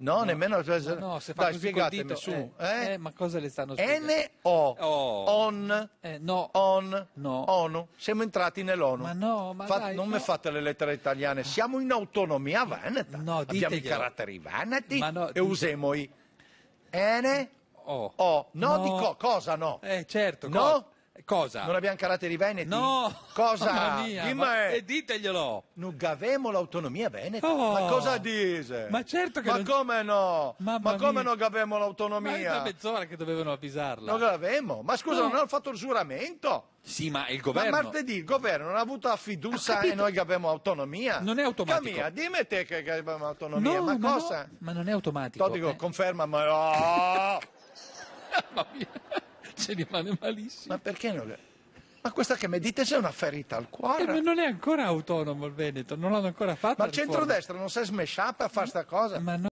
No, no, nemmeno. No, no, se fa Dai, così spiegatemi dito, su. Eh, eh? eh, ma cosa le stanno spiegando? N-O. Oh. On. Eh, no. On. No. ONU. Siamo entrati nell'ONU. Ma no, ma Fa- dai, Non no. mi fate le lettere italiane. Siamo in autonomia veneta. No, diteglielo. Abbiamo i caratteri veneti no, e usiamo i N. O. O. No, no. di cosa no? Eh, certo. No? Co- Cosa? Non abbiamo caratteri veneti? No! Cosa? Mia, Ma... E diteglielo! Non gavemo l'autonomia veneta? Oh. Ma cosa dice? Ma certo che Ma non... come no? Mamma ma come mia. non gavemo l'autonomia? Ma è da mezz'ora che dovevano avvisarla. Non gavemo? Ma scusa, no. non hanno fatto il giuramento? Sì, ma il governo. Ma martedì il governo non ha avuto la fiducia e noi che abbiamo autonomia. Non è automatico. Camia, dimmi te che abbiamo autonomia, no, ma, ma, cosa? No, ma non è automatico. Totico, eh. conferma, ma. Oh! Mamma mia invece rimane malissimo. Ma perché non... Ma questa che mi dite c'è una ferita al cuore. Eh, ma non è ancora autonomo il Veneto, non l'hanno ancora fatto. Ma il centrodestra non si è smesciato a fare questa cosa?